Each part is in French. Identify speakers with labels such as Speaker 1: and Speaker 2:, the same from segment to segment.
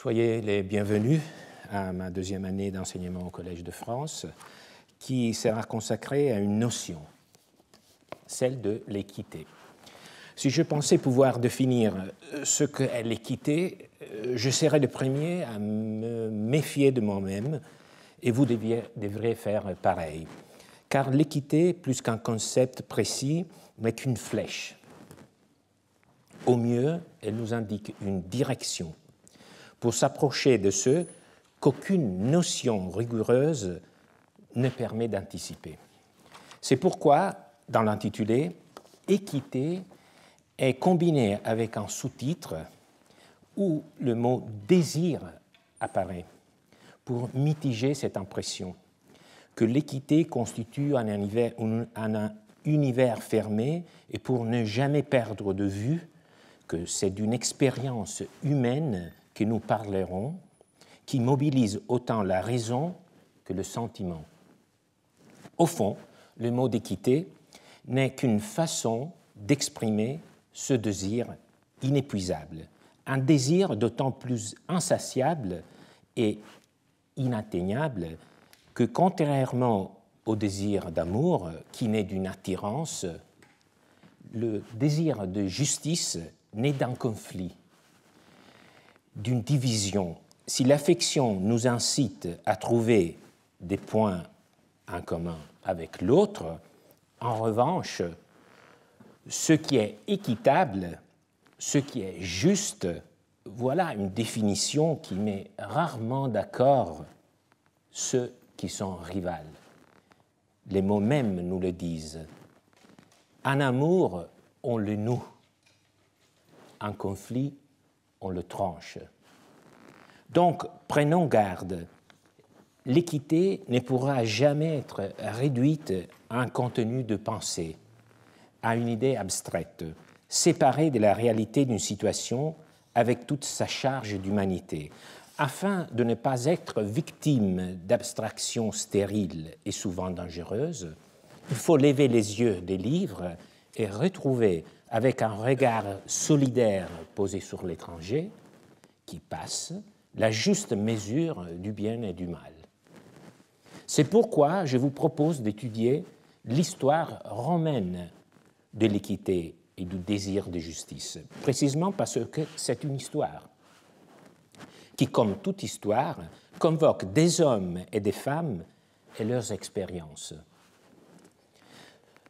Speaker 1: Soyez les bienvenus à ma deuxième année d'enseignement au Collège de France, qui sera consacrée à une notion, celle de l'équité. Si je pensais pouvoir définir euh, ce qu'est l'équité, euh, je serais le premier à me méfier de moi-même, et vous devriez faire pareil. Car l'équité, plus qu'un concept précis, n'est qu'une flèche. Au mieux, elle nous indique une direction pour s'approcher de ceux qu'aucune notion rigoureuse ne permet d'anticiper. C'est pourquoi, dans l'intitulé, équité est combiné avec un sous-titre où le mot désir apparaît pour mitiger cette impression que l'équité constitue un univers, un univers, fermé et pour ne jamais perdre de vue que c'est d'une expérience humaine que nous parlerons qui mobilise autant la raison que le sentiment. Au fond, le mot d'équité n'est qu'une façon d'exprimer ce désir inépuisable, un désir d'autant plus insatiable et inatteignable que contrairement au désir d'amour qui naît d'une attirance, le désir de justice naît d'un conflit d'une division, si l'affection nous incite à trouver des points en commun avec l'autre, en revanche, ce qui est équitable, ce qui est juste, voilà une définition qui met rarement d'accord ceux qui sont rivales. Les mots mêmes nous le disent. En amour, on le noue. En conflit, on le tranche. Donc, prenons garde. L'équité ne pourra jamais être réduite à un contenu de pensée, à une idée abstraite, séparée de la réalité d'une situation avec toute sa charge d'humanité, afin de ne pas être victime d'abstractions stériles et souvent dangereuses. Il faut lever les yeux des livres et retrouver avec un regard solidaire posé sur l'étranger qui passe la juste mesure du bien et du mal. C'est pourquoi je vous propose d'étudier l'histoire romaine de l'équité et du désir de justice, précisément parce que c'est une histoire qui, comme toute histoire, convoque des hommes et des femmes et leurs expériences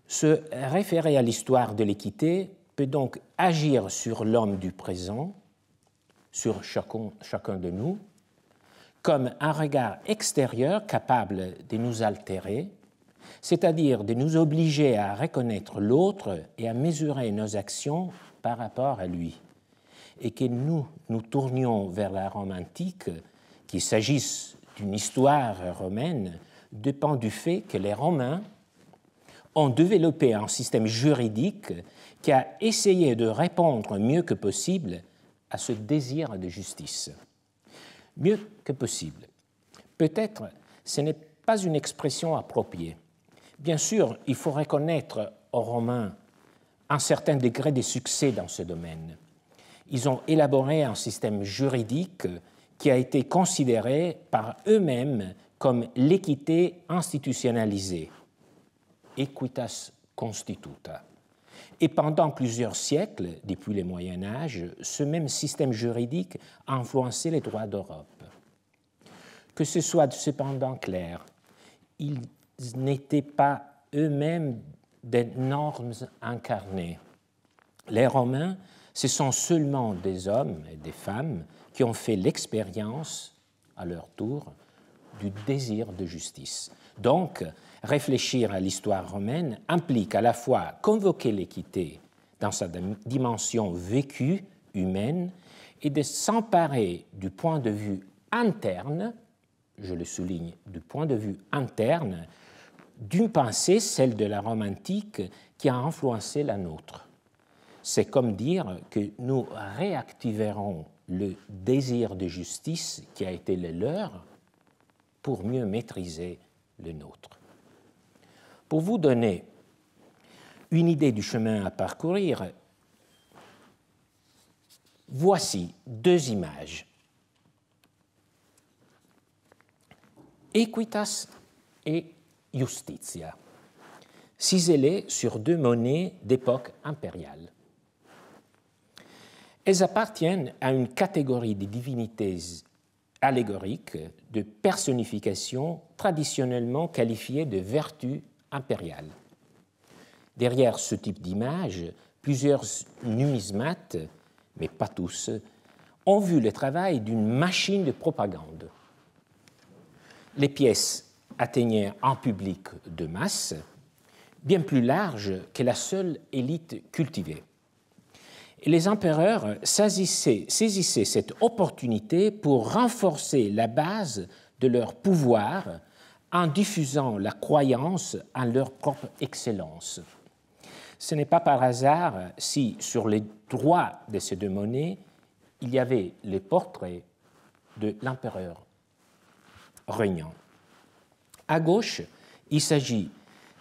Speaker 1: se référer à l'histoire de l'équité peut donc agir sur l'homme du présent, sur chacun, de nous, comme un regard extérieur capable de nous altérer, c'est-à-dire de nous obliger à reconnaître l'autre et à mesurer nos actions par rapport à lui, et que nous nous tournions vers la Rome antique, qu'il s'agisse d'une histoire romaine, dépend du fait que les Romains ont développé un système juridique qui a essayé de répondre mieux que possible à ce désir de justice. Mieux que possible. Peut-être ce n'est pas une expression appropriée. Bien sûr, il faut reconnaître aux Romains un certain degré de succès dans ce domaine. Ils ont élaboré un système juridique qui a été considéré par eux-mêmes comme l'équité institutionnalisée, equitas constituta. Et pendant plusieurs siècles, depuis le Moyen Âge, ce même système juridique a influencé les droits d'Europe. Que ce soit cependant clair, ils n'étaient pas eux-mêmes des normes incarnées. Les Romains, ce sont seulement des hommes et des femmes qui ont fait l'expérience, à leur tour, du désir de justice. Donc, réfléchir à l'histoire romaine implique à la fois convoquer l'équité dans sa dimension vécue humaine et de s'emparer du point de vue interne, je le souligne, du point de vue interne, d'une pensée, celle de la Rome antique, qui a influencé la nôtre. C'est comme dire que nous réactiverons le désir de justice qui a été le leur pour mieux maîtriser le nôtre. Pour vous donner une idée du chemin à parcourir, voici deux images. Equitas et Justitia, ciselées sur deux monnaies d'époque impériale. Elles appartiennent à une catégorie de divinités allégoriques de personnification traditionnellement qualifiées de vertus impériale. Derrière ce type d'image, plusieurs numismates, mais pas tous, ont vu le travail d'une machine de propagande. Les pièces atteignaient un public de masse, bien plus large que la seule élite cultivée. les empereurs saisissaient cette opportunité pour renforcer la base de leur pouvoir en diffusant la croyance en leur propre excellence. Ce n'est pas par hasard si, sur les droits de ces deux monnaies, il y avait les portraits de l'empereur régnant. À gauche, il s'agit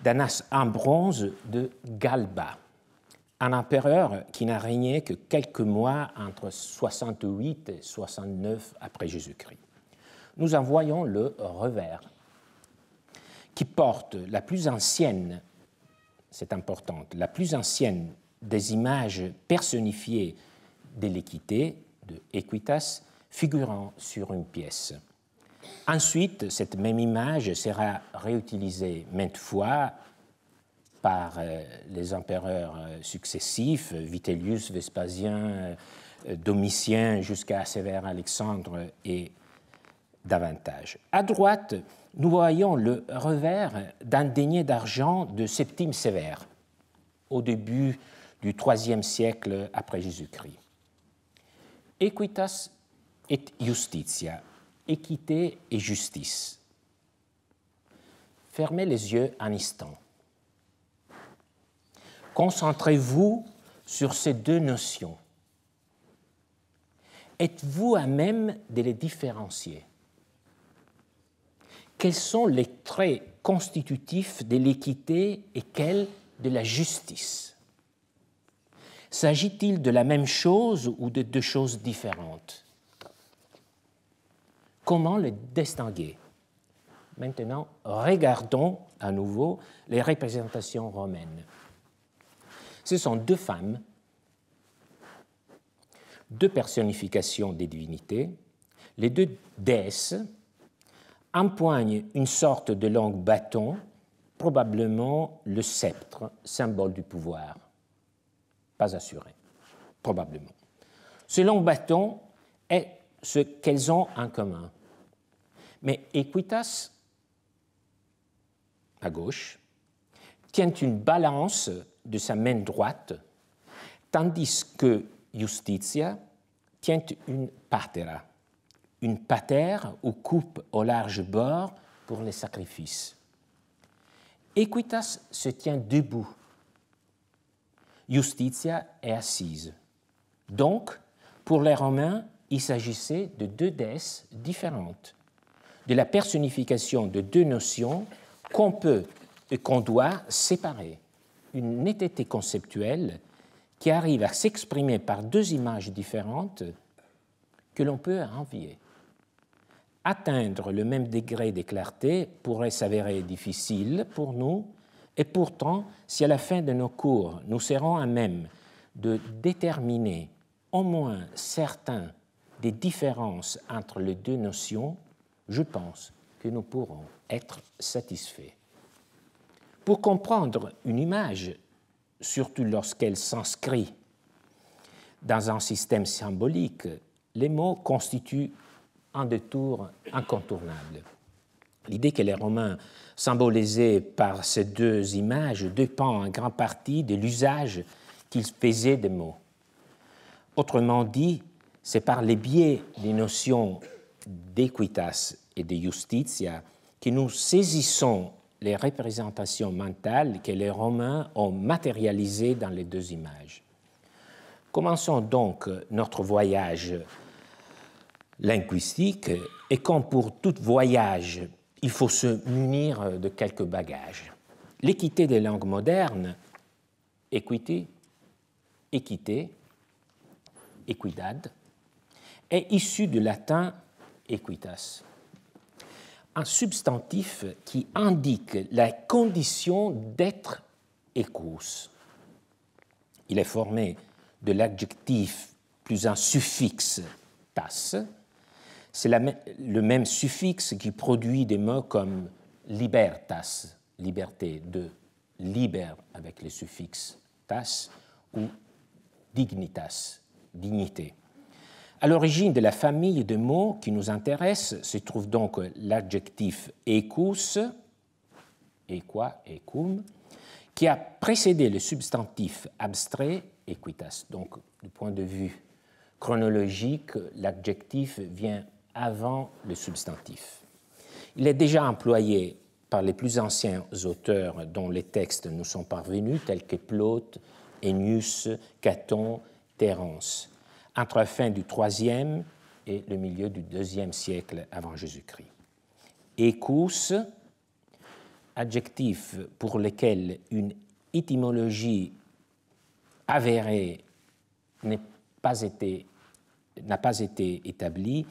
Speaker 1: d'un as en bronze de Galba, un empereur qui n'a régné que quelques mois entre 68 et 69 après Jésus-Christ. Nous en voyons le revers qui porte la plus ancienne, c'est importante, la plus ancienne des images personnifiées de l'équité, de Equitas, figurant sur une pièce. Ensuite, cette même image sera réutilisée maintes fois par euh, les empereurs euh, successifs, Vitellius, Vespasien, euh, Domitien, jusqu'à Sévère Alexandre et davantage. À droite, nous voyons le revers d'un denier d'argent de Septime Sévère au début du IIIe siècle après Jésus-Christ. Equitas et justitia, équité et justice. Fermez les yeux un instant. Concentrez-vous sur ces deux notions. Êtes-vous à même de les différencier quels sont les traits constitutifs de l'équité et quels de la justice S'agit-il de la même chose ou de deux choses différentes Comment les distinguer Maintenant, regardons à nouveau les représentations romaines. Ce sont deux femmes, deux personnifications des divinités, les deux déesses empoigne une sorte de long bâton, probablement le sceptre, symbole du pouvoir. Pas assuré, probablement. Ce long bâton est ce qu'elles ont en commun. Mais Equitas, à gauche, tient une balance de sa main droite, tandis que Justitia tient une patera une patère ou coupe au large bord pour les sacrifices. Equitas se tient debout. Justitia est assise. Donc, pour les Romains, il s'agissait de deux déesses différentes, de la personnification de deux notions qu'on peut et qu'on doit séparer. Une netteté conceptuelle qui arrive à s'exprimer par deux images différentes que l'on peut envier atteindre le même degré de clarté pourrait s'avérer difficile pour nous, et pourtant, si à la fin de nos cours, nous serons à même de déterminer au moins certains des différences entre les deux notions, je pense que nous pourrons être satisfaits. Pour comprendre une image, surtout lorsqu'elle s'inscrit dans un système symbolique, les mots constituent un détour incontournable. L'idée que les Romains symbolisaient par ces deux images dépend en grande partie de l'usage qu'ils faisaient des mots. Autrement dit, c'est par les biais des notions d'équitas et de justitia que nous saisissons les représentations mentales que les Romains ont matérialisées dans les deux images. Commençons donc notre voyage linguistique et comme pour tout voyage, il faut se munir de quelques bagages. L'équité des langues modernes, équité, équité, equidad, est issue du latin equitas, un substantif qui indique la condition d'être écus. Il est formé de l'adjectif plus un suffixe tas, c'est le même suffixe qui produit des mots comme libertas, liberté, de liber avec le suffixe tas, ou dignitas, dignité. À l'origine de la famille de mots qui nous intéresse se trouve donc l'adjectif equus, equa, equum, qui a précédé le substantif abstrait equitas. Donc, du point de vue chronologique, l'adjectif vient avant le substantif. Il est déjà employé par les plus anciens auteurs dont les textes nous sont parvenus, tels que Plaute, Ennius, Caton, Terence, entre la fin du IIIe et le milieu du 2 siècle avant Jésus-Christ. Écous, adjectif pour lequel une étymologie avérée n'a pas été, établie,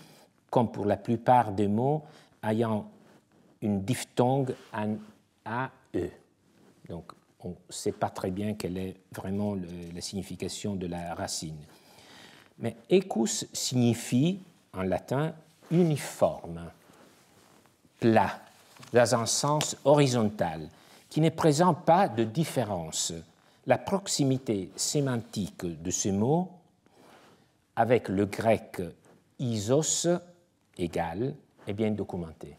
Speaker 1: comme pour la plupart des mots, ayant une diphtongue en AE. Donc, on ne sait pas très bien quelle est vraiment la signification de la racine. Mais ecus signifie en latin uniforme, plat, dans un sens horizontal, qui ne présente pas de différence. La proximité sémantique de ce mot avec le grec isos égale est bien documenté.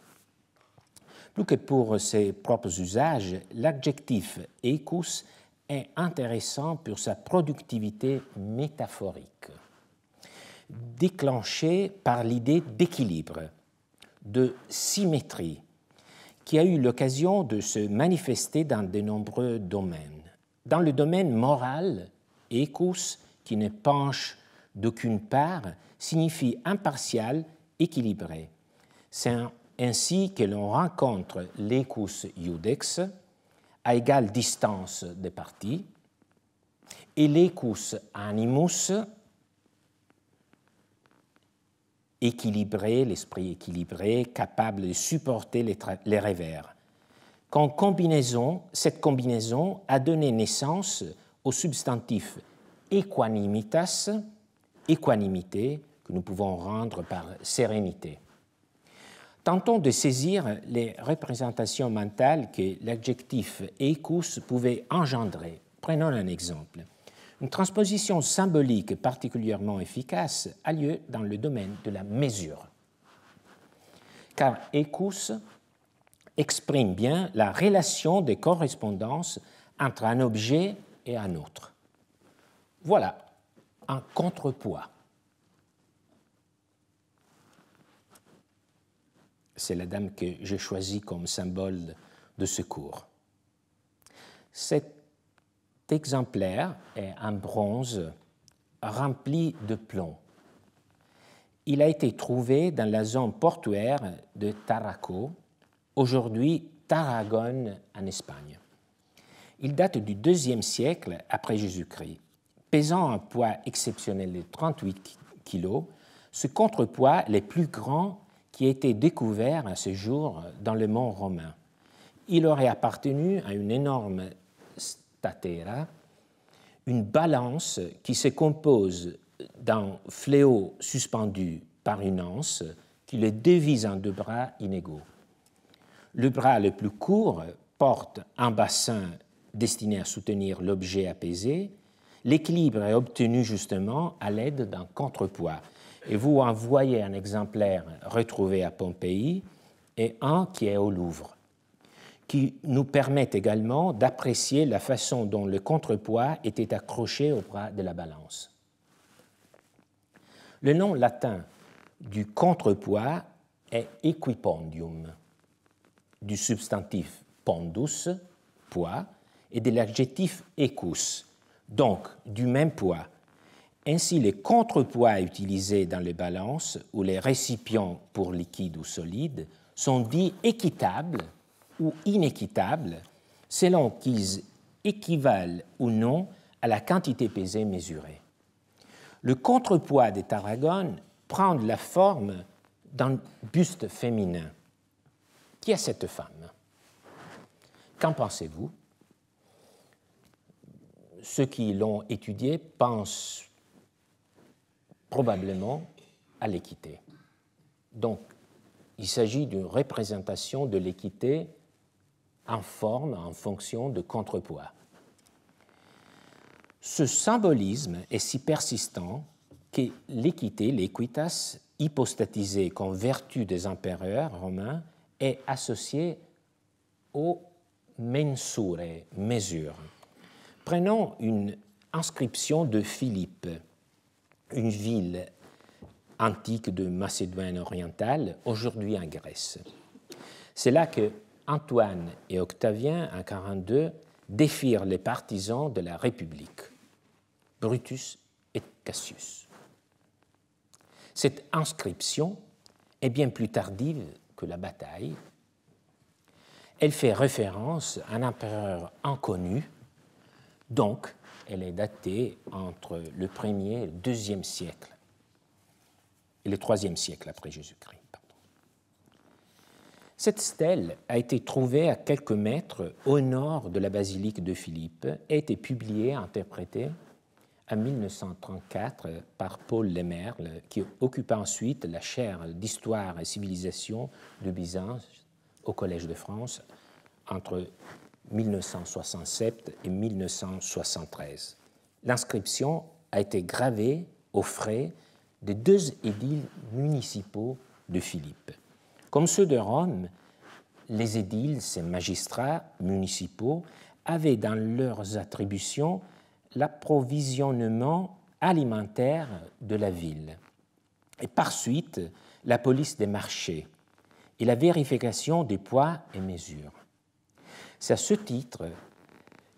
Speaker 1: Plus que pour ses propres usages, l'adjectif écus est intéressant pour sa productivité métaphorique, déclenchée par l'idée d'équilibre, de symétrie, qui a eu l'occasion de se manifester dans de nombreux domaines. Dans le domaine moral, écus, qui ne penche d'aucune part, signifie impartial Équilibré, C'est ainsi que l'on rencontre l'écus iudex à égale distance des parties et l'écus animus équilibré, l'esprit équilibré, capable de supporter les, les revers. combinaison, cette combinaison a donné naissance au substantif equanimitas, équanimité, que nous pouvons rendre par sérénité. Tentons de saisir les représentations mentales que l'adjectif écus pouvait engendrer. Prenons un exemple. Une transposition symbolique particulièrement efficace a lieu dans le domaine de la mesure. Car écousse exprime bien la relation des correspondances entre un objet et un autre. Voilà un contrepoids C'est la dame que j'ai choisie comme symbole de secours. Cet exemplaire est en bronze rempli de plomb. Il a été trouvé dans la zone portuaire de Taraco, aujourd'hui Tarragone en Espagne. Il date du IIe siècle après Jésus-Christ. Pesant un poids exceptionnel de 38 kg, ce contrepoids est le plus grand qui a été découvert à ce jour dans le mont romain. Il aurait appartenu à une énorme statera, une balance qui se compose d'un fléau suspendu par une anse qui le divise en deux bras inégaux. Le bras le plus court porte un bassin destiné à soutenir l'objet apaisé. L'équilibre est obtenu justement à l'aide d'un contrepoids et vous envoyez un exemplaire retrouvé à Pompéi et un qui est au Louvre, qui nous permet également d'apprécier la façon dont le contrepoids était accroché au bras de la balance. Le nom latin du contrepoids est equipondium, du substantif pondus, poids, et de l'adjectif ecus, donc du même poids, ainsi, les contrepoids utilisés dans les balances ou les récipients pour liquide ou solide sont dits équitables ou inéquitables selon qu'ils équivalent ou non à la quantité pesée mesurée. Le contrepoids des Tarragones prend la forme d'un buste féminin. Qui est cette femme Qu'en pensez-vous Ceux qui l'ont étudié pensent probablement à l'équité. Donc, il s'agit d'une représentation de l'équité en forme, en fonction de contrepoids. Ce symbolisme est si persistant que l'équité, l'équitas, hypostatisée comme vertu des empereurs romains, est associée aux mensure, mesure. Prenons une inscription de Philippe une ville antique de Macédoine orientale, aujourd'hui en Grèce. C'est là que Antoine et Octavien, en 1942, défirent les partisans de la République, Brutus et Cassius. Cette inscription est bien plus tardive que la bataille. Elle fait référence à un empereur inconnu, donc elle est datée entre le 1er et le 2e siècle, et le 3e siècle après Jésus-Christ. Cette stèle a été trouvée à quelques mètres au nord de la basilique de Philippe et a été publiée, interprétée en 1934 par Paul Lemerle, qui occupa ensuite la chaire d'histoire et civilisation de Byzance au Collège de France entre 1967 et 1973. L'inscription a été gravée aux frais des deux édiles municipaux de Philippe. Comme ceux de Rome, les édiles, ces magistrats municipaux, avaient dans leurs attributions l'approvisionnement alimentaire de la ville. Et par suite, la police des marchés et la vérification des poids et mesures. C'est à ce titre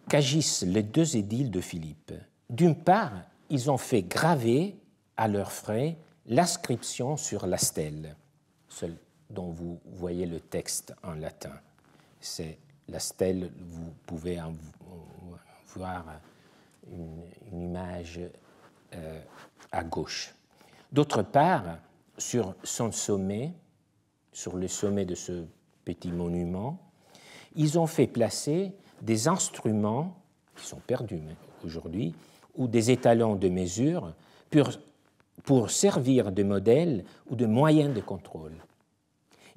Speaker 1: qu'agissent les deux édiles de Philippe. D'une part, ils ont fait graver à leurs frais l'inscription sur la stèle, celle dont vous voyez le texte en latin. C'est la stèle, vous pouvez en voir une, image euh, à gauche. D'autre part, sur son sommet, sur le sommet de ce petit monument, ils ont fait placer des instruments qui sont perdus aujourd'hui ou des étalons de mesure pour, servir de modèle ou de moyen de contrôle.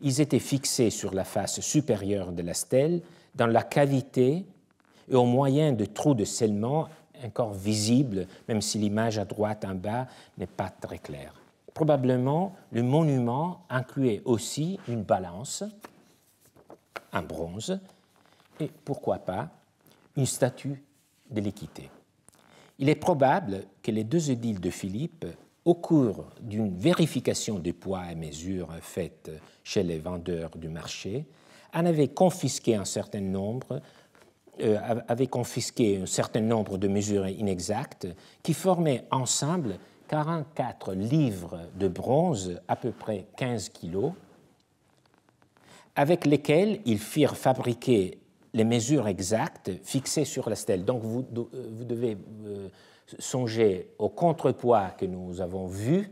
Speaker 1: Ils étaient fixés sur la face supérieure de la stèle, dans la cavité et au moyen de trous de scellement encore visibles, même si l'image à droite en bas n'est pas très claire. Probablement, le monument incluait aussi une balance en bronze et pourquoi pas une statue de l'équité. Il est probable que les deux édiles de Philippe, au cours d'une vérification des poids et mesures faites chez les vendeurs du marché, en avaient confisqué un certain nombre euh, avaient confisqué un certain nombre de mesures inexactes qui formaient ensemble 44 livres de bronze, à peu près 15 kilos, avec lesquels ils firent fabriquer les mesures exactes fixées sur la stèle. Donc vous, euh, devez euh, songer aux contrepoids que nous avons vus.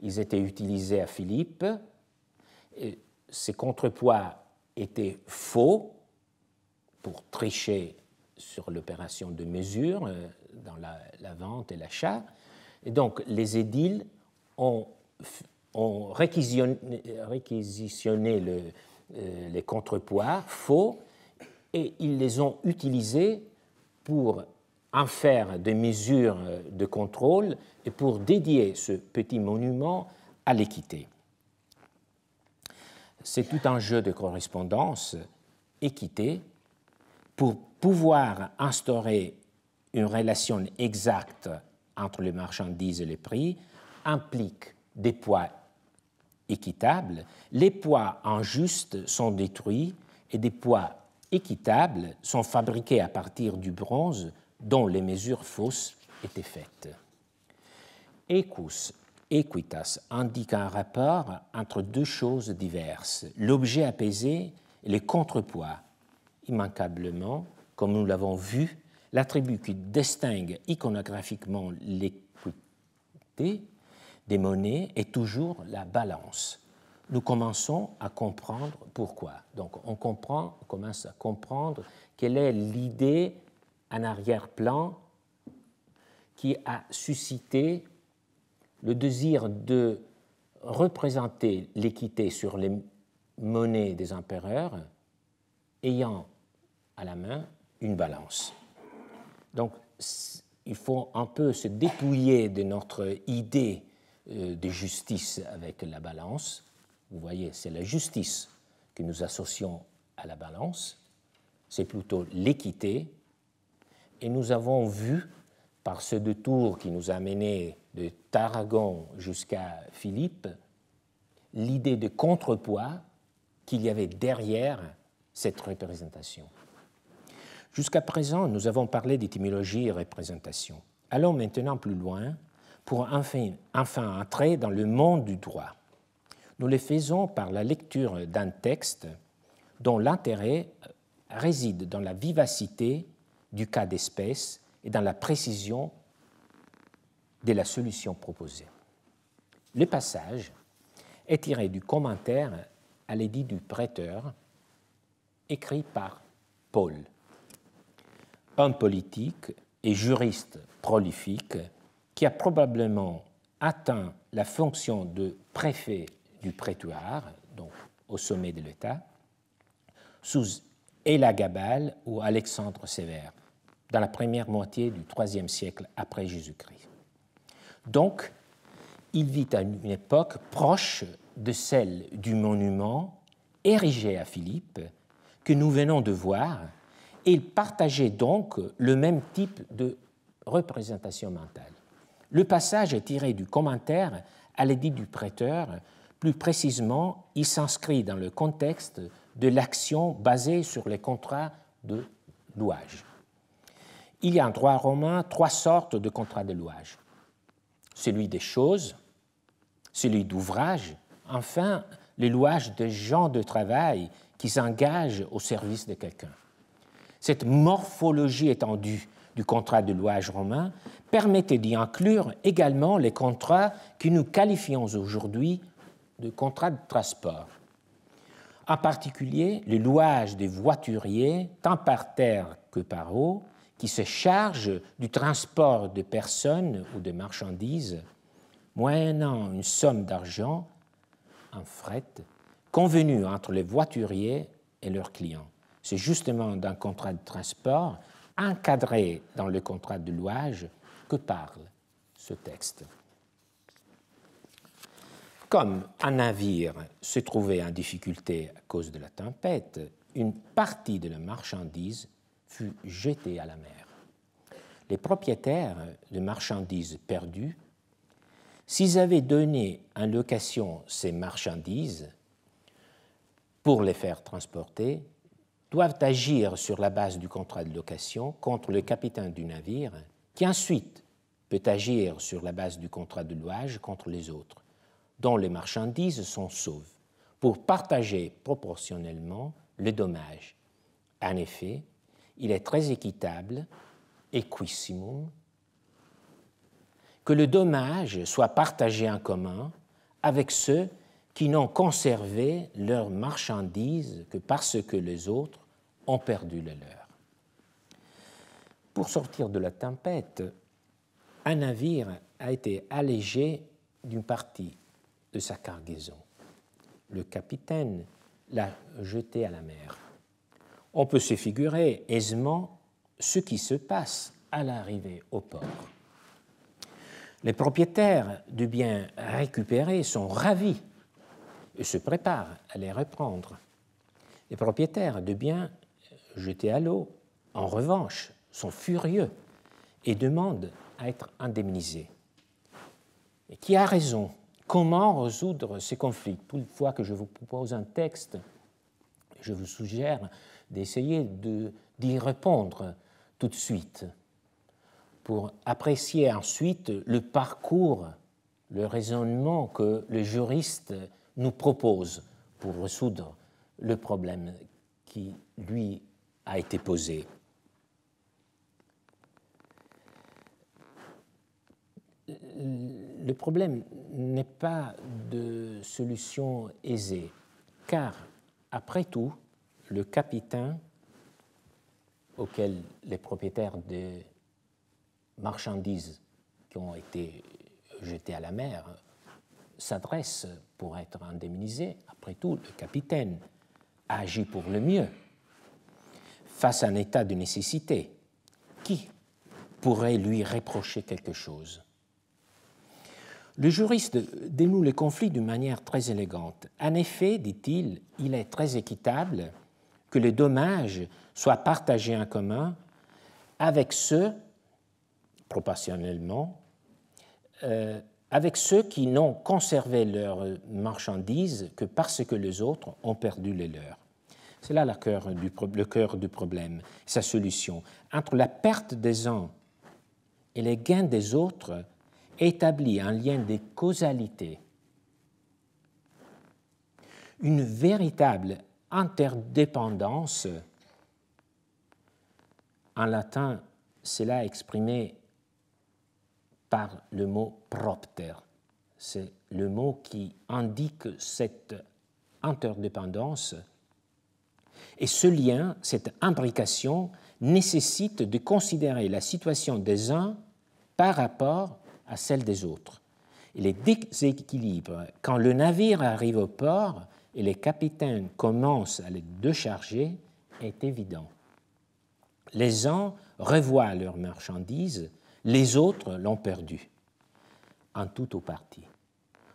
Speaker 1: Ils étaient utilisés à Philippe. ces contrepoids étaient faux pour tricher sur l'opération de mesure euh, dans la, vente et l'achat. Et donc les édiles ont, ont réquisitionné, réquisitionné le, euh, les contrepoids faux, et ils les ont utilisés pour en faire des mesures de contrôle et pour dédier ce petit monument à l'équité. C'est tout un jeu de correspondance, équité, pour pouvoir instaurer une relation exacte entre les marchandises et les prix implique des poids équitable, les poids injustes sont détruits et des poids équitables sont fabriqués à partir du bronze dont les mesures fausses étaient faites. Equus, equitas indique un rapport entre deux choses diverses, l'objet apaisé et les contrepoids. Immanquablement, comme nous l'avons vu, l'attribut qui distingue iconographiquement l'équité les monnaies est toujours la balance. Nous commençons à comprendre pourquoi. Donc on, comprend, on commence à comprendre quelle est l'idée en arrière-plan qui a suscité le désir de représenter l'équité sur les monnaies des empereurs ayant à la main une balance. Donc il faut un peu se dépouiller de notre idée euh, de justice avec la balance. Vous voyez, c'est la justice que nous associons à la balance, c'est plutôt l'équité. Et nous avons vu, par ce détour qui nous a menés de Tarragon jusqu'à Philippe, l'idée de contrepoids qu'il y avait derrière cette représentation. Jusqu'à présent, nous avons parlé d'étymologie et représentation. Allons maintenant plus loin pour enfin, entrer dans le monde du droit. Nous le faisons par la lecture d'un texte dont l'intérêt réside dans la vivacité du cas d'espèce et dans la précision de la solution proposée. Le passage est tiré du commentaire à l'édit du prêteur écrit par Paul, homme politique et juriste prolifique qui a probablement atteint la fonction de préfet du prétoire, donc au sommet de l'État, sous Elagabal ou Alexandre Sévère, dans la première moitié du IIIe siècle après Jésus-Christ. Donc, il vit à une époque proche de celle du monument érigé à Philippe que nous venons de voir, et il partageait donc le même type de représentation mentale. Le passage est tiré du commentaire à l'édit du prêteur. Plus précisément, il s'inscrit dans le contexte de l'action basée sur les contrats de louage. Il y a en droit romain trois sortes de contrats de louage. Celui des choses, celui d'ouvrage, enfin les louages des gens de travail qui s'engagent au service de quelqu'un. Cette morphologie étendue du contrat de louage romain permettait d'y inclure également les contrats que nous qualifions aujourd'hui de contrats de transport. En particulier, le louage des voituriers, tant par terre que par eau, qui se chargent du transport de personnes ou de marchandises, moyennant une somme d'argent en fret convenue entre les voituriers et leurs clients. C'est justement d'un contrat de transport encadré dans le contrat de louage que parle ce texte. Comme un navire se trouvait en difficulté à cause de la tempête, une partie de la marchandise fut jetée à la mer. Les propriétaires de marchandises perdues, s'ils avaient donné en location ces marchandises pour les faire transporter, doivent agir sur la base du contrat de location contre le capitaine du navire qui ensuite peut agir sur la base du contrat de louage contre les autres, dont les marchandises sont sauves, pour partager proportionnellement le dommage. En effet, il est très équitable, equissimum, que le dommage soit partagé en commun avec ceux qui n'ont conservé leurs marchandises que parce que les autres ont perdu le leur. Pour sortir de la tempête, un navire a été allégé d'une partie de sa cargaison. Le capitaine l'a jeté à la mer. On peut se figurer aisément ce qui se passe à l'arrivée au port. Les propriétaires de bien récupérés sont ravis et se préparent à les reprendre. Les propriétaires de biens jetés à l'eau, en revanche, sont furieux et demandent à être indemnisé. Et qui a raison Comment résoudre ces conflits Toute fois que je vous propose un texte, je vous suggère d'essayer d'y répondre tout de suite pour apprécier ensuite le parcours, le raisonnement que le juriste nous propose pour résoudre le problème qui lui a été posé. le problème n'est pas de solution aisée, car après tout, le capitaine auquel les propriétaires des marchandises qui ont été jetées à la mer s'adressent pour être indemnisés, après tout, le capitaine a agi pour le mieux face à un état de nécessité. Qui pourrait lui reprocher quelque chose le juriste dénoue les conflits d'une manière très élégante. En effet, dit-il, il est très équitable que les dommages soient partagés en commun avec ceux, proportionnellement, euh, avec ceux qui n'ont conservé leurs marchandises que parce que les autres ont perdu les leurs. C'est là cœur, du, le cœur du problème, sa solution. Entre la perte des uns et les gains des autres, établit un lien de causalité, une véritable interdépendance, en latin cela est exprimé par le mot propter. C'est le mot qui indique cette interdépendance. Et ce lien, cette imbrication, nécessite de considérer la situation des uns par rapport à celle des autres. Et les déséquilibres, quand le navire arrive au port et les capitaines commencent à le décharger, est évident. Les uns revoient leurs marchandises, les autres l'ont perdue, en tout ou partie.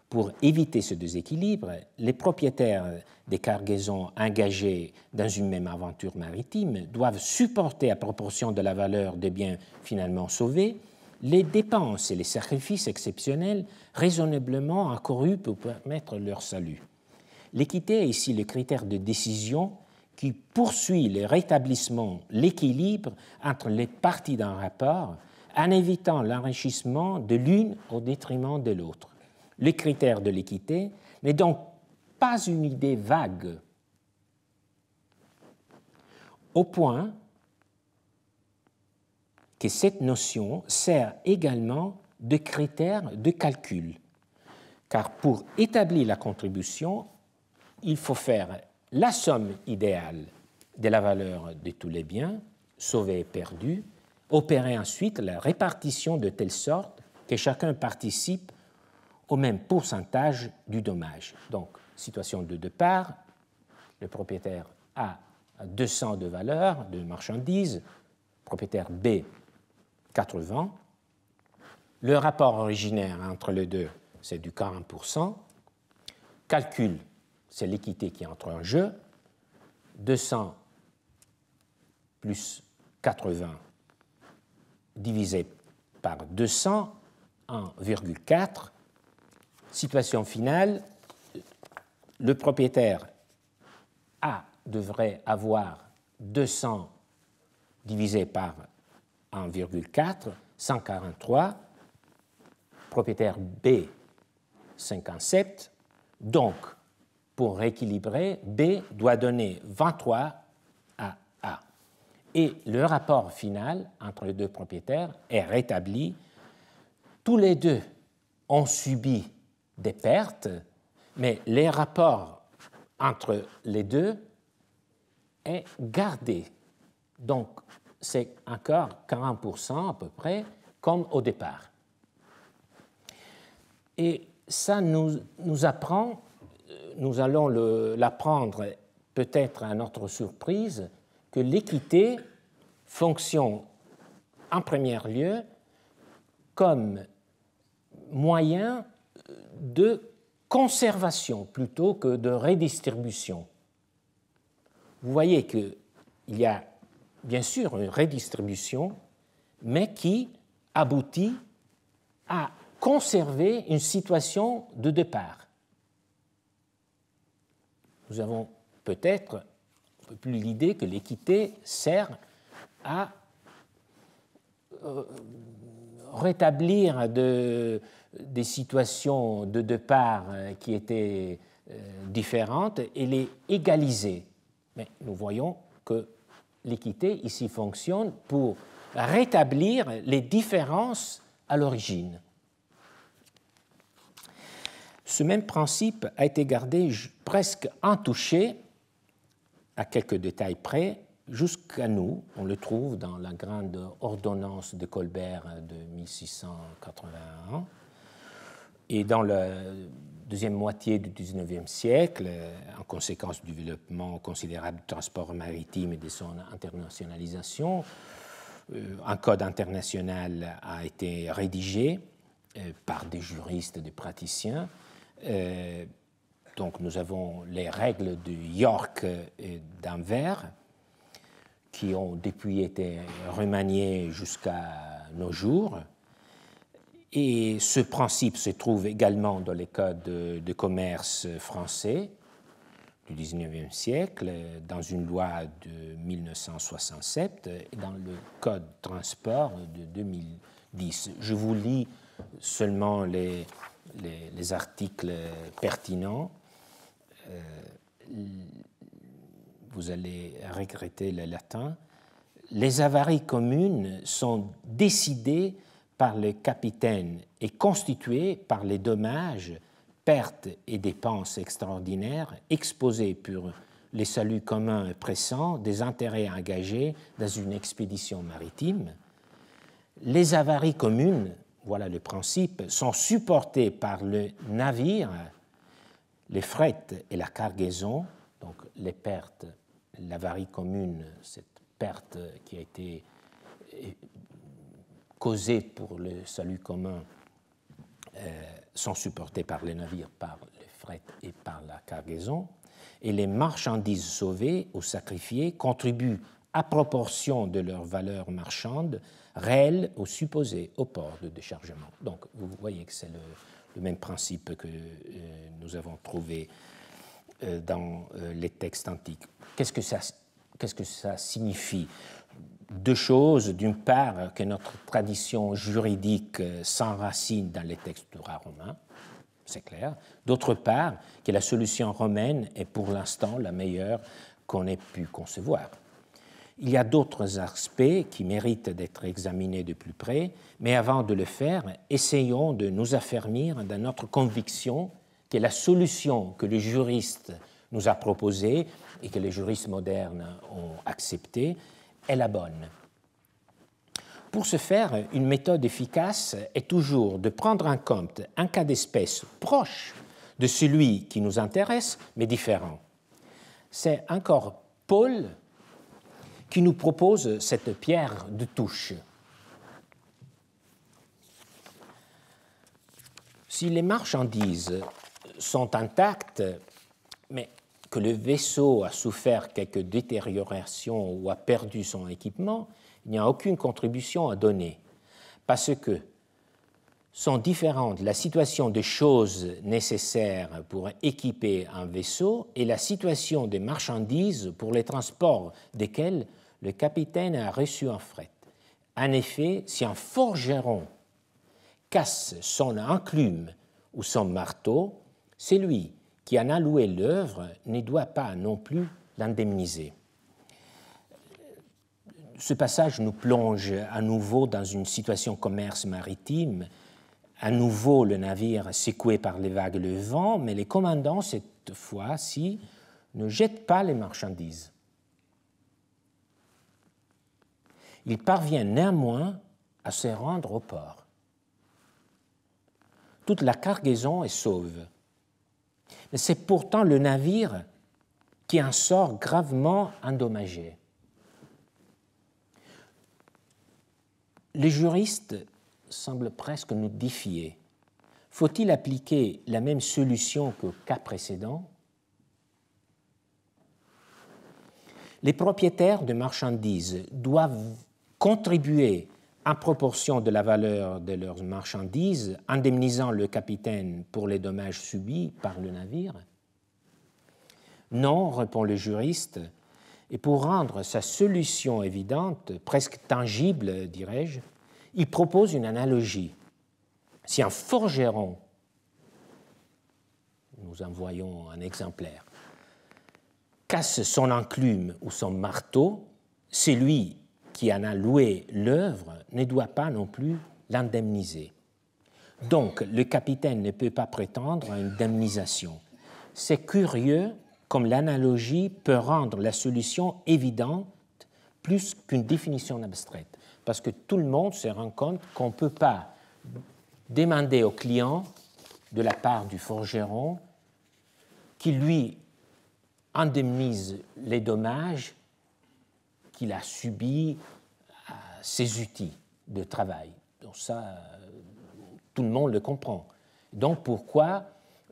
Speaker 1: Pour éviter ce déséquilibre, les propriétaires des cargaisons engagées dans une même aventure maritime doivent supporter à proportion de la valeur des biens finalement sauvés les dépenses et les sacrifices exceptionnels raisonnablement accourus pour permettre leur salut. L'équité est ici le critère de décision qui poursuit le rétablissement, l'équilibre entre les parties d'un rapport en évitant l'enrichissement de l'une au détriment de l'autre. Le critère de l'équité n'est donc pas une idée vague, au point que cette notion sert également de critère de calcul, car pour établir la contribution, il faut faire la somme idéale de la valeur de tous les biens, sauvés et perdus, opérer ensuite la répartition de telle sorte que chacun participe au même pourcentage du dommage. Donc, situation de départ, le propriétaire A a 200 de valeur de marchandises, propriétaire B 80. Le rapport originaire entre les deux, c'est du 40%. Calcul, c'est l'équité qui entre en jeu. 200 plus 80 divisé par 200, en 1,4. Situation finale, le propriétaire A devrait avoir 200 divisé par 1,4, 143, propriétaire B 57. Donc, pour rééquilibrer, B doit donner 23 à A. Et le rapport final entre les deux propriétaires est rétabli. Tous les deux ont subi des pertes, mais les rapports entre les deux est gardé. Donc, c'est encore 40% à peu près, comme au départ. Et ça nous, nous apprend, euh, nous allons l'apprendre peut-être à notre surprise, que l'équité fonctionne en premier lieu comme moyen euh, de conservation plutôt que de redistribution. Vous voyez qu'il y a bien sûr une redistribution, mais qui aboutit à conserver une situation de départ. Nous avons peut-être peu plus l'idée que l'équité sert à euh, rétablir des situations de départ euh, qui étaient euh, différentes et les égaliser. Mais nous voyons que l'équité ici fonctionne pour rétablir les différences à l'origine. Ce même principe a été gardé presque intouché, à quelques détails près, jusqu'à nous. On le trouve dans la grande ordonnance de Colbert de 1681 et dans le deuxième moitié du XIXe siècle, euh, en conséquence du développement considérable du transport maritime et de son internationalisation, euh, un code international a été rédigé euh, par des juristes, des praticiens. Donc nous avons les règles de York et d'Anvers qui ont depuis été remaniées jusqu'à nos jours. Et ce principe se trouve également dans les codes de, commerce français du 19e siècle, dans une loi de 1967 et dans le code transport de 2010. Je vous lis seulement les, articles pertinents. Euh, vous allez regretter le latin. Les avaries communes sont décidées par le capitaine est constitué par les dommages, pertes et dépenses extraordinaires exposés pour les saluts communs pressants des intérêts engagés dans une expédition maritime. Les avaries communes, voilà le principe, sont supportées par le navire, les frettes et la cargaison, donc les pertes, l'avarie commune, cette perte qui a été causés pour le salut commun euh, sont supportés par les navires, par les frettes et par la cargaison, et les marchandises sauvées ou sacrifiées contribuent à proportion de leur valeur marchande réelle ou supposée au port de déchargement. Donc vous voyez que c'est le, même principe que euh, nous avons trouvé euh, dans les textes antiques. Qu'est-ce que qu'est-ce que ça signifie deux choses. D'une part, que notre tradition juridique euh, s'enracine dans les textes du droit romain, c'est clair. D'autre part, que la solution romaine est pour l'instant la meilleure qu'on ait pu concevoir. Il y a d'autres aspects qui méritent d'être examinés de plus près, mais avant de le faire, essayons de nous affermir dans notre conviction que la solution que le juriste nous a proposée et que les juristes modernes ont acceptée est la bonne. Pour ce faire, une méthode efficace est toujours de prendre en compte un cas d'espèce proche de celui qui nous intéresse, mais différent. C'est encore Paul qui nous propose cette pierre de touche. Si les marchandises sont intactes, mais le vaisseau a souffert quelques détériorations ou a perdu son équipement, il n'y a aucune contribution à donner, parce que sont différentes la situation des choses nécessaires pour équiper un vaisseau et la situation des marchandises pour les transports desquelles le capitaine a reçu un fret. En effet, si un forgeron casse son enclume ou son marteau, c'est lui qui en a loué l'œuvre ne doit pas non plus l'indemniser. Ce passage nous plonge à nouveau dans une situation commerce maritime. À nouveau, le navire secoué par les vagues et le vent, mais les commandants, cette fois-ci, ne jettent pas les marchandises. Il parvient néanmoins à se rendre au port. Toute la cargaison est sauve c'est pourtant le navire qui en sort gravement endommagé. Les juristes semblent presque nous défier. Faut-il appliquer la même solution qu'au cas précédent Les propriétaires de marchandises doivent contribuer en proportion de la valeur de leurs marchandises, indemnisant le capitaine pour les dommages subis par le navire Non, répond le juriste, et pour rendre sa solution évidente, presque tangible, dirais-je, il propose une analogie. Si un forgeron, nous envoyons un exemplaire, casse son enclume ou son marteau, c'est lui qui en a loué l'œuvre ne doit pas non plus l'indemniser. Donc, le capitaine ne peut pas prétendre à une indemnisation. C'est curieux comme l'analogie peut rendre la solution évidente plus qu'une définition abstraite, parce que tout le monde se rend compte qu'on ne peut pas demander au client, de la part du forgeron, qui lui indemnise les dommages qu'il a subi à euh, ses outils de travail. Donc ça, euh, tout le monde le comprend. Donc pourquoi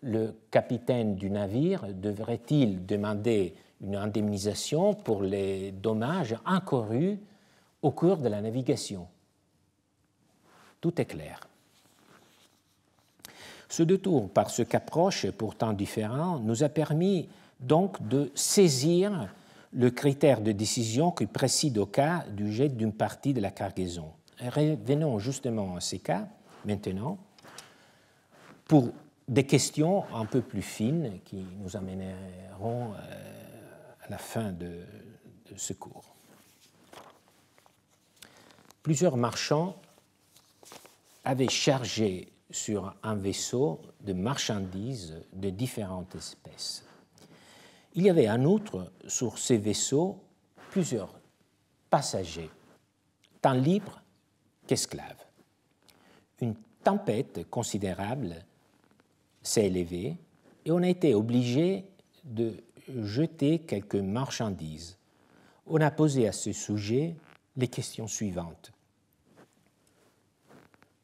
Speaker 1: le capitaine du navire devrait-il demander une indemnisation pour les dommages incorrus au cours de la navigation Tout est clair. Ce détour par ce qu'approche pourtant différent nous a permis donc de saisir le critère de décision qui précide au cas du jet d'une partie de la cargaison. Revenons justement à ces cas maintenant pour des questions un peu plus fines qui nous amèneront euh, à la fin de, de ce cours. Plusieurs marchands avaient chargé sur un vaisseau de marchandises de différentes espèces. Il y avait en outre sur ces vaisseaux plusieurs passagers, tant libres qu'esclaves. Une tempête considérable s'est élevée et on a été obligé de jeter quelques marchandises. On a posé à ce sujet les questions suivantes.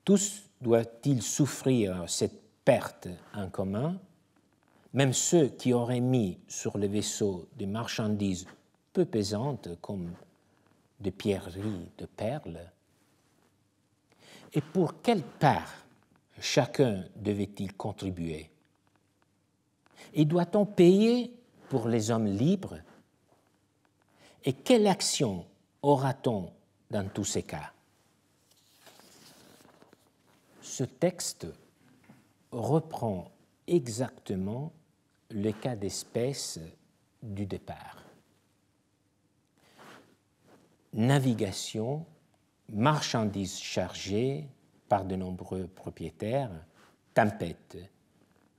Speaker 1: Tous doivent-ils souffrir cette perte en commun même ceux qui auraient mis sur le vaisseau des marchandises peu pesantes comme des pierreries, de perles. Et pour quelle part chacun devait-il contribuer Et doit-on payer pour les hommes libres Et quelle action aura-t-on dans tous ces cas Ce texte reprend exactement le cas d'espèce du départ. Navigation, marchandises chargées par de nombreux propriétaires, tempête,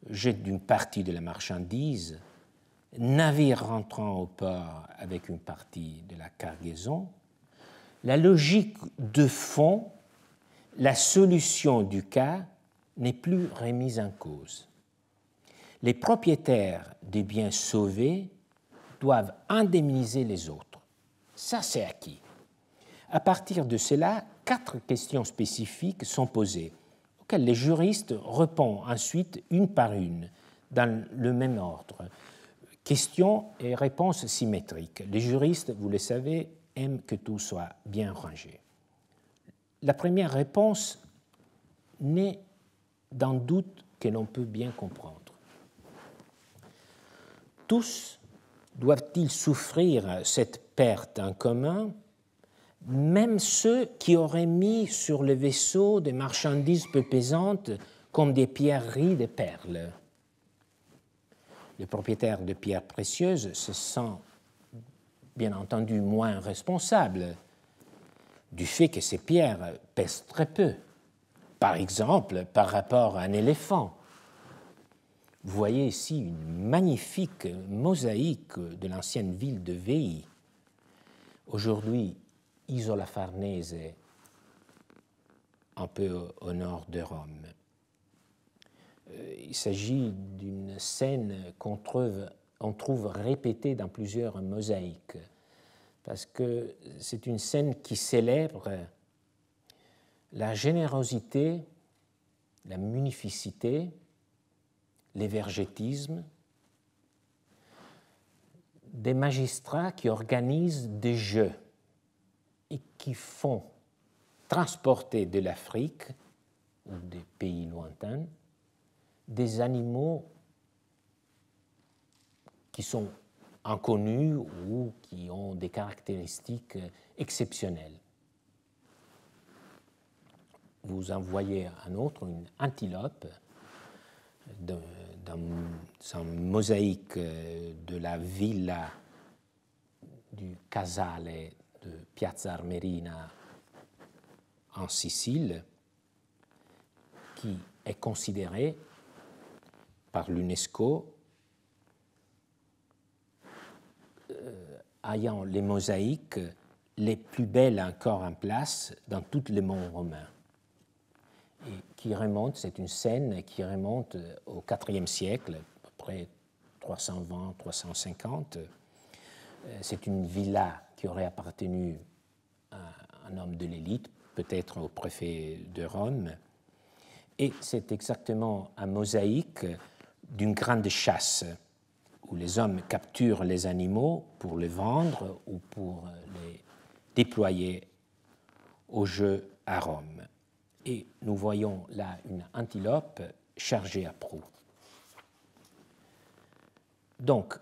Speaker 1: jet d'une partie de la marchandise, navire rentrant au port avec une partie de la cargaison, la logique de fond, la solution du cas n'est plus remise en cause les propriétaires des biens sauvés doivent indemniser les autres. Ça, c'est acquis. À partir de cela, quatre questions spécifiques sont posées, auxquelles les juristes répondent ensuite une par une, dans le même ordre. Questions et réponses symétriques. Les juristes, vous le savez, aiment que tout soit bien rangé. La première réponse n'est d'un doute que l'on peut bien comprendre tous doivent-ils souffrir cette perte en commun, même ceux qui auraient mis sur le vaisseau des marchandises peu pesantes comme des pierreries de perles. Le propriétaire de pierres précieuses se sent bien entendu moins responsable du fait que ces pierres pèsent très peu, par exemple par rapport à un éléphant vous voyez ici une magnifique mosaïque de l'ancienne ville de Veii. Aujourd'hui, Isola Farnese, un peu au nord de Rome. Euh, il s'agit d'une scène qu'on trouve, trouve répétée dans plusieurs mosaïques, parce que c'est une scène qui célèbre la générosité, la munificité, les des magistrats qui organisent des jeux et qui font transporter de l'Afrique ou des pays lointains des animaux qui sont inconnus ou qui ont des caractéristiques exceptionnelles. Vous envoyez un autre, une antilope, de, c'est un mosaïque euh, de la villa du Casale de Piazza Armerina en Sicile, qui est considéré par l'UNESCO euh, ayant les mosaïques les plus belles encore en place dans tous les monts romains qui remonte, c'est une scène qui remonte euh, au IVe siècle, à près 320, 350. Euh, c'est une villa qui aurait appartenu à un homme de l'élite, peut-être au préfet de Rome. Et c'est exactement un mosaïque d'une grande chasse, où les hommes capturent les animaux pour les vendre ou pour les déployer au jeu à Rome et nous voyons là une antilope chargée à proue. Donc,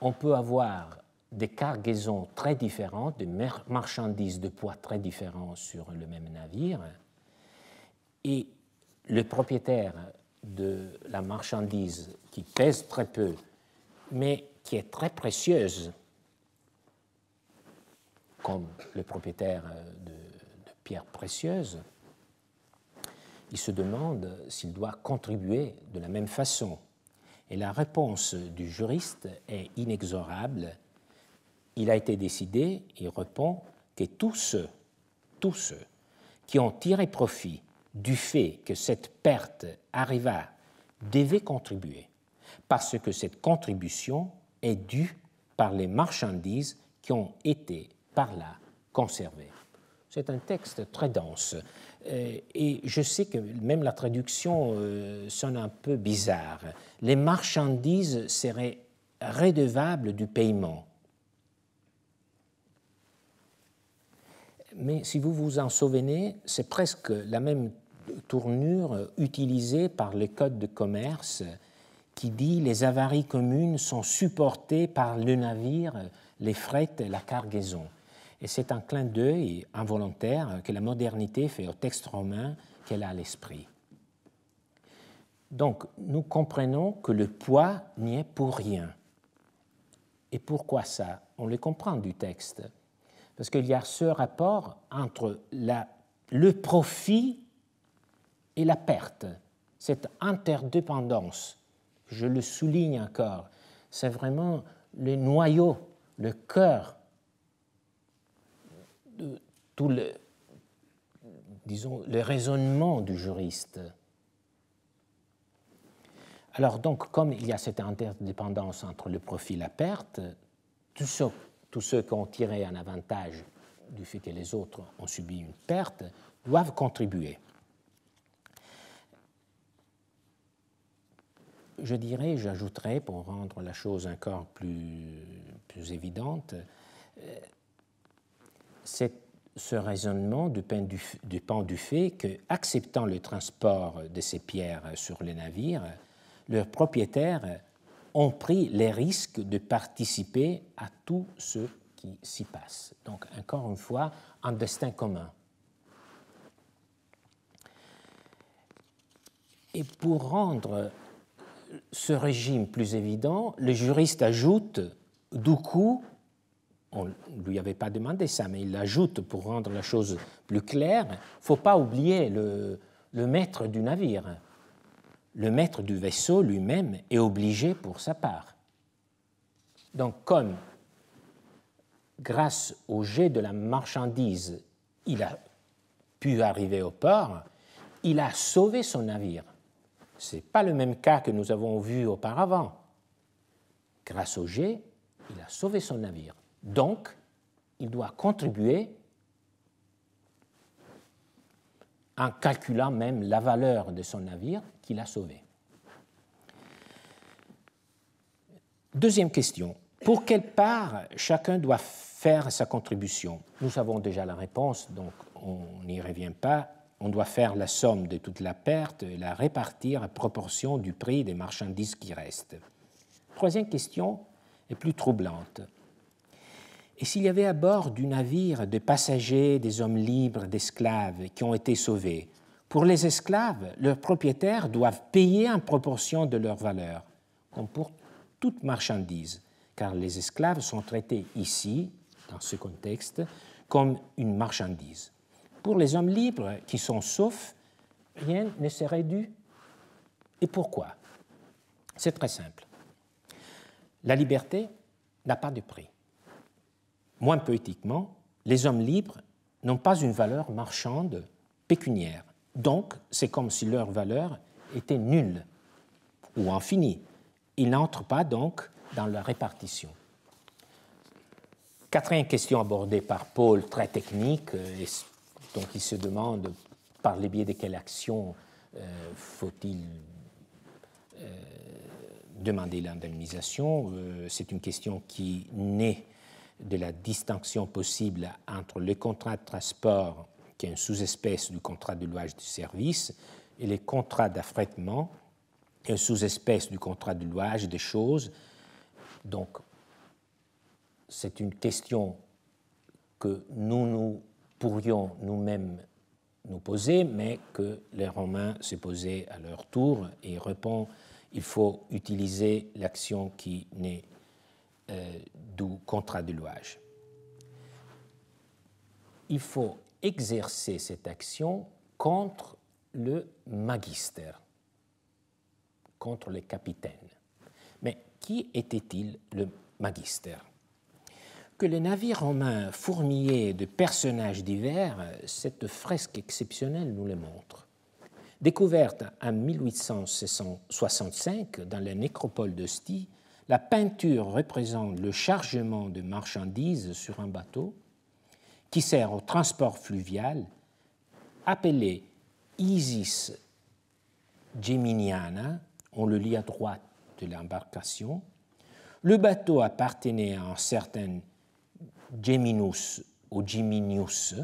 Speaker 1: on peut avoir des cargaisons très différentes, des marchandises de poids très différents sur le même navire, et le propriétaire de la marchandise qui pèse très peu, mais qui est très précieuse, comme le propriétaire de, de pierres précieuses, il se demande s'il doit contribuer de la même façon. Et la réponse du juriste est inexorable. Il a été décidé, il répond, que tous ceux, tous ceux qui ont tiré profit du fait que cette perte arriva devaient contribuer, parce que cette contribution est due par les marchandises qui ont été par là conservées. C'est un texte très dense euh, et je sais que même la traduction euh, sonne un peu bizarre. Les marchandises seraient redevables du paiement. Mais si vous vous en souvenez, c'est presque la même tournure utilisée par le Code de commerce qui dit les avaries communes sont supportées par le navire, les frettes et la cargaison. Et c'est un clin d'œil involontaire que la modernité fait au texte romain qu'elle a à l'esprit. Donc, nous comprenons que le poids n'y est pour rien. Et pourquoi ça On le comprend du texte. Parce qu'il y a ce rapport entre le profit et la perte, cette interdépendance. Je le souligne encore. C'est vraiment le noyau, le cœur tout le, disons, le raisonnement du juriste. Alors donc, comme il y a cette interdépendance entre le profit et la perte, tous ceux, tous ceux qui ont tiré un avantage du fait que les autres ont subi une perte doivent contribuer. Je dirais, j'ajouterais, pour rendre la chose encore plus, plus évidente, ce raisonnement dépend du, du fait que, acceptant le transport de ces pierres sur les navires, leurs propriétaires ont pris les risques de participer à tout ce qui s'y passe. Donc, encore une fois, un destin commun. Et pour rendre ce régime plus évident, le juriste ajoute, du coup, on ne lui avait pas demandé ça, mais il l'ajoute pour rendre la chose plus claire. Il ne faut pas oublier le, le maître du navire. Le maître du vaisseau lui-même est obligé pour sa part. Donc comme, grâce au jet de la marchandise, il a pu arriver au port, il a sauvé son navire. Ce n'est pas le même cas que nous avons vu auparavant. Grâce au jet, il a sauvé son navire. Donc, il doit contribuer en calculant même la valeur de son navire qu'il a sauvé. Deuxième question. Pour quelle part chacun doit faire sa contribution Nous avons déjà la réponse, donc on n'y revient pas. On doit faire la somme de toute la perte et la répartir à proportion du prix des marchandises qui restent. Troisième question est plus troublante. Et s'il y avait à bord du navire des passagers, des hommes libres, d'esclaves qui ont été sauvés, pour les esclaves, leurs propriétaires doivent payer en proportion de leur valeur, comme pour toute marchandise, car les esclaves sont traités ici, dans ce contexte, comme une marchandise. Pour les hommes libres qui sont saufs, rien ne serait dû. Et pourquoi C'est très simple. La liberté n'a pas de prix moins poétiquement, les hommes libres n'ont pas une valeur marchande pécuniaire. Donc, c'est comme si leur valeur était nulle ou infinie. Ils n'entrent pas donc dans la répartition. Quatrième question abordée par Paul, très technique, euh, et donc il se demande par les biais de quelle action euh, faut-il euh, demander l'indemnisation. c'est une question qui naît de la distinction possible entre les contrats de transport, qui est une sous-espèce du contrat de louage du service, et les contrats d'affrètement, une sous-espèce du contrat de louage des choses. Donc, c'est une question que nous, nous pourrions nous-mêmes nous poser, mais que les Romains se posaient à leur tour et répondent il faut utiliser l'action qui n'est euh, du contrat de louage. Il faut exercer cette action contre le magister, contre le capitaine. Mais qui était-il le magister Que les navires romains fourmillaient de personnages divers, cette fresque exceptionnelle nous le montre. Découverte en 1865 dans la nécropole d'Ostie, la peinture représente le chargement de marchandises sur un bateau qui sert au transport fluvial, appelé Isis Geminiana, on le lit à droite de l'embarcation. Le bateau appartenait à un certain Geminus ou Geminius,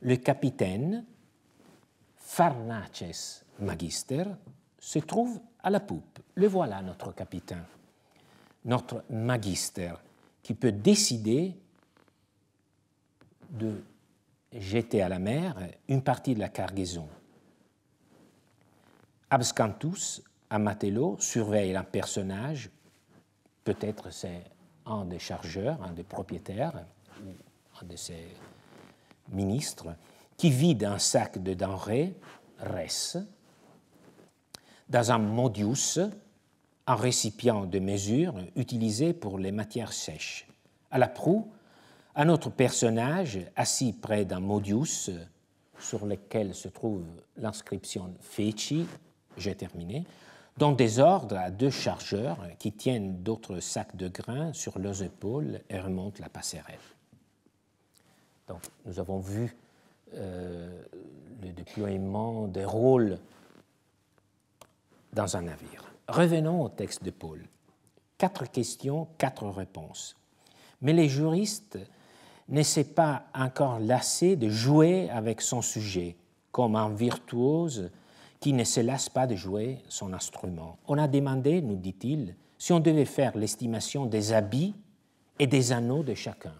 Speaker 1: le capitaine Farnaces Magister se trouve à la poupe. Le voilà, notre capitaine notre magister, qui peut décider de jeter à la mer une partie de la cargaison. Abscantus, Amatello, surveille un personnage, peut-être c'est un des chargeurs, un des propriétaires, ou un de ses ministres, qui vide un sac de denrées, res, dans un modius, un récipient de mesure utilisé pour les matières sèches. À la proue, un autre personnage assis près d'un modius sur lequel se trouve l'inscription Feci, j'ai terminé, Donne des ordres à deux chargeurs qui tiennent d'autres sacs de grains sur leurs épaules et remontent la passerelle. Donc, nous avons vu euh, le déploiement des rôles dans un navire. Revenons au texte de Paul. Quatre questions, quatre réponses. Mais les juristes ne s'est pas encore lassé de jouer avec son sujet, comme un virtuose qui ne se lasse pas de jouer son instrument. On a demandé, nous dit-il, si on devait faire l'estimation des habits et des anneaux de chacun.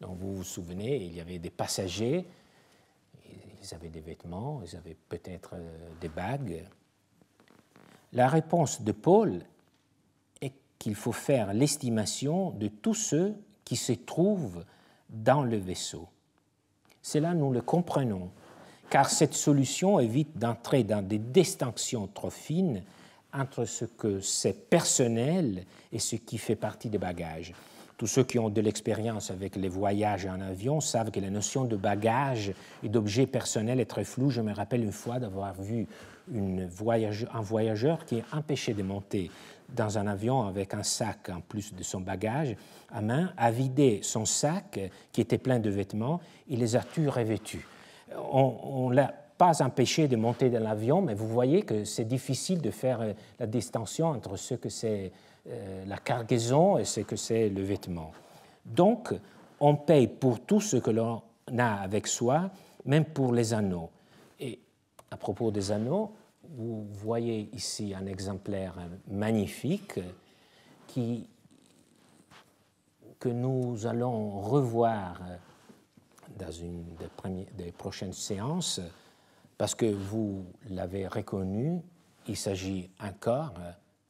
Speaker 1: vous vous souvenez, il y avait des passagers, ils avaient des vêtements, ils avaient peut-être euh, des bagues, la réponse de Paul est qu'il faut faire l'estimation de tous ceux qui se trouvent dans le vaisseau. Cela, nous le comprenons, car cette solution évite d'entrer dans des distinctions trop fines entre ce que c'est personnel et ce qui fait partie des bagages. Tous ceux qui ont de l'expérience avec les voyages en avion savent que la notion de bagages et d'objets personnels est très floue. Je me rappelle une fois d'avoir vu un voyageur qui est empêché de monter dans un avion avec un sac en plus de son bagage à main, a vidé son sac euh, qui était plein de vêtements, et les a tous revêtus. Euh, on ne l'a pas empêché de monter dans l'avion, mais vous voyez que c'est difficile de faire euh, la distinction entre ce que c'est la cargaison et ce que c'est le vêtement. Donc, on paye pour tout ce que l'on a avec soi, même pour les anneaux à propos des anneaux, vous voyez ici un exemplaire magnifique qui, que nous allons revoir dans une des, des prochaines séances, parce que vous l'avez reconnu, il s'agit encore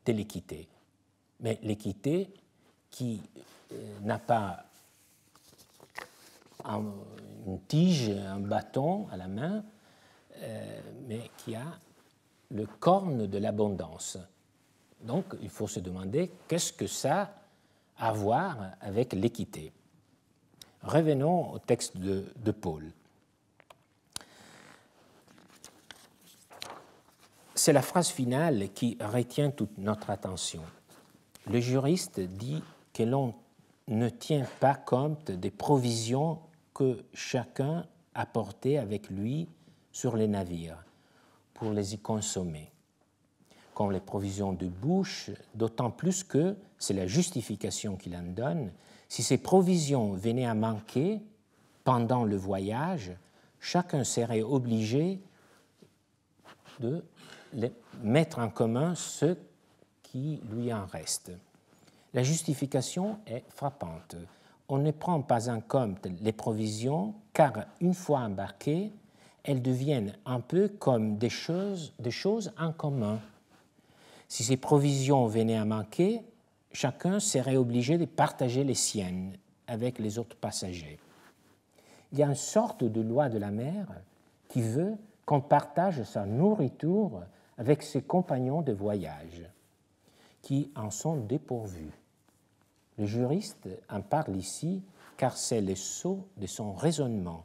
Speaker 1: de l'équité. Mais l'équité qui euh, n'a pas une tige, un bâton à la main, euh, mais qui a le corne de l'abondance. Donc il faut se demander qu'est-ce que ça a à voir avec l'équité. Revenons au texte de, de Paul. C'est la phrase finale qui retient toute notre attention. Le juriste dit que l'on ne tient pas compte des provisions que chacun apportait avec lui sur les navires pour les y consommer, comme les provisions de bouche, d'autant plus que, c'est la justification qu'il en donne, si ces provisions venaient à manquer pendant le voyage, chacun serait obligé de les mettre en commun ce qui lui en reste. La justification est frappante. On ne prend pas en compte les provisions car une fois embarquées, elles deviennent un peu comme des choses, des choses en commun. Si ces provisions venaient à manquer, chacun serait obligé de partager les siennes avec les autres passagers. Il y a une sorte de loi de la mer qui veut qu'on partage sa nourriture avec ses compagnons de voyage, qui en sont dépourvus. Le juriste en parle ici car c'est le sceau de son raisonnement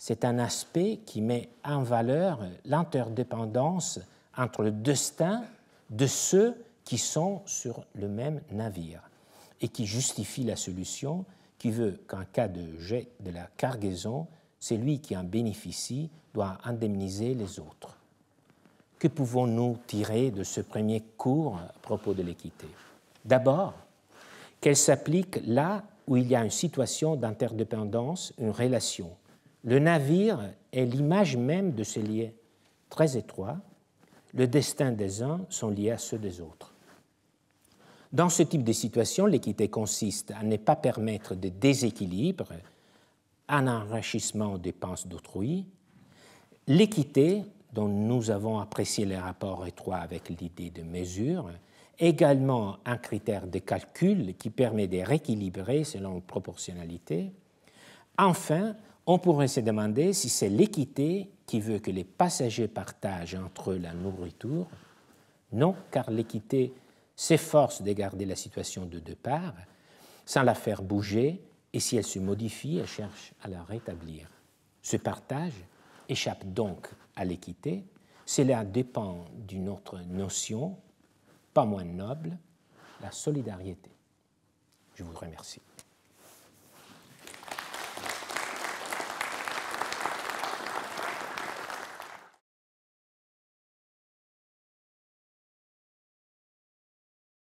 Speaker 1: c'est un aspect qui met en valeur l'interdépendance entre le destin de ceux qui sont sur le même navire et qui justifie la solution qui veut qu'en cas de jet de la cargaison, celui qui en bénéficie doit indemniser les autres. Que pouvons-nous tirer de ce premier cours à propos de l'équité D'abord, qu'elle s'applique là où il y a une situation d'interdépendance, une relation, le navire est l'image même de ces liens très étroits. Le destin des uns sont liés à ceux des autres. Dans ce type de situation, l'équité consiste à ne pas permettre de déséquilibre, un enrichissement aux dépenses d'autrui. L'équité, dont nous avons apprécié les rapports étroits avec l'idée de mesure, également un critère de calcul qui permet de rééquilibrer selon proportionnalité. Enfin, on pourrait se demander si c'est l'équité qui veut que les passagers partagent entre eux la nourriture. Non, car l'équité s'efforce de garder la situation de deux parts sans la faire bouger, et si elle se modifie, elle cherche à la rétablir. Ce partage échappe donc à l'équité, cela dépend d'une autre notion, pas moins noble, la solidarité. Je vous remercie.